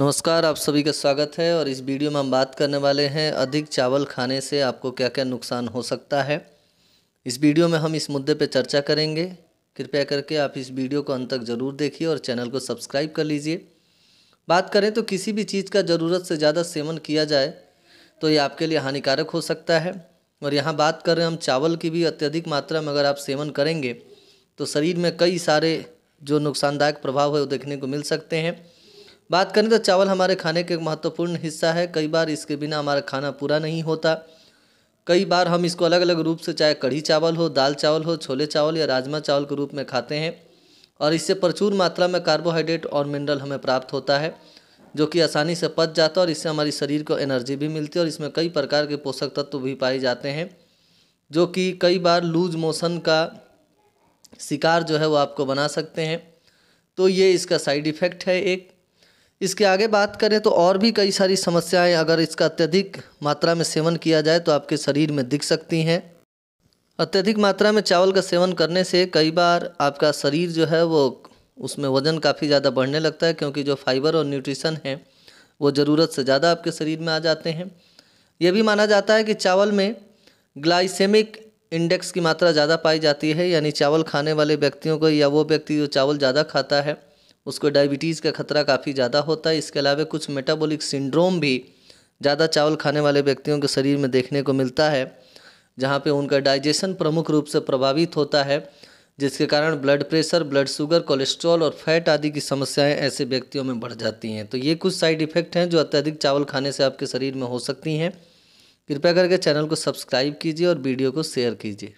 नमस्कार आप सभी का स्वागत है और इस वीडियो में हम बात करने वाले हैं अधिक चावल खाने से आपको क्या क्या नुकसान हो सकता है इस वीडियो में हम इस मुद्दे पर चर्चा करेंगे कृपया करके आप इस वीडियो को अंत तक ज़रूर देखिए और चैनल को सब्सक्राइब कर लीजिए बात करें तो किसी भी चीज़ का ज़रूरत से ज़्यादा सेवन किया जाए तो ये आपके लिए हानिकारक हो सकता है और यहाँ बात कर रहे हैं हम चावल की भी अत्यधिक मात्रा में अगर आप सेवन करेंगे तो शरीर में कई सारे जो नुकसानदायक प्रभाव है वो देखने को मिल सकते हैं बात करें तो चावल हमारे खाने के महत्वपूर्ण हिस्सा है कई बार इसके बिना हमारा खाना पूरा नहीं होता कई बार हम इसको अलग अलग रूप से चाहे कढ़ी चावल हो दाल चावल हो छोले चावल या राजमा चावल के रूप में खाते हैं और इससे प्रचुर मात्रा में कार्बोहाइड्रेट और मिनरल हमें प्राप्त होता है जो कि आसानी से पच जाता है और इससे हमारे शरीर को एनर्जी भी मिलती है और इसमें कई प्रकार के पोषक तत्व भी पाए जाते हैं जो कि कई बार लूज मोशन का शिकार जो है वो आपको बना सकते हैं तो ये इसका साइड इफ़ेक्ट है एक इसके आगे बात करें तो और भी कई सारी समस्याएं अगर इसका अत्यधिक मात्रा में सेवन किया जाए तो आपके शरीर में दिख सकती हैं अत्यधिक मात्रा में चावल का सेवन करने से कई बार आपका शरीर जो है वो उसमें वज़न काफ़ी ज़्यादा बढ़ने लगता है क्योंकि जो फाइबर और न्यूट्रिशन है वो ज़रूरत से ज़्यादा आपके शरीर में आ जाते हैं यह भी माना जाता है कि चावल में ग्लाइसेमिक इंडेक्स की मात्रा ज़्यादा पाई जाती है यानी चावल खाने वाले व्यक्तियों को या वो व्यक्ति जो चावल ज़्यादा खाता है उसको डायबिटीज़ का खतरा काफ़ी ज़्यादा होता है इसके अलावा कुछ मेटाबॉलिक सिंड्रोम भी ज़्यादा चावल खाने वाले व्यक्तियों के शरीर में देखने को मिलता है जहाँ पे उनका डाइजेशन प्रमुख रूप से प्रभावित होता है जिसके कारण blood pressure blood sugar cholesterol और फैट आदि की समस्याएं ऐसे व्यक्तियों में बढ़ जाती हैं तो ये कुछ साइड इफ़ेक्ट हैं जो अत्यधिक चावल खाने से आपके शरीर में हो सकती हैं कृपया करके चैनल को सब्सक्राइब कीजिए और वीडियो को शेयर कीजिए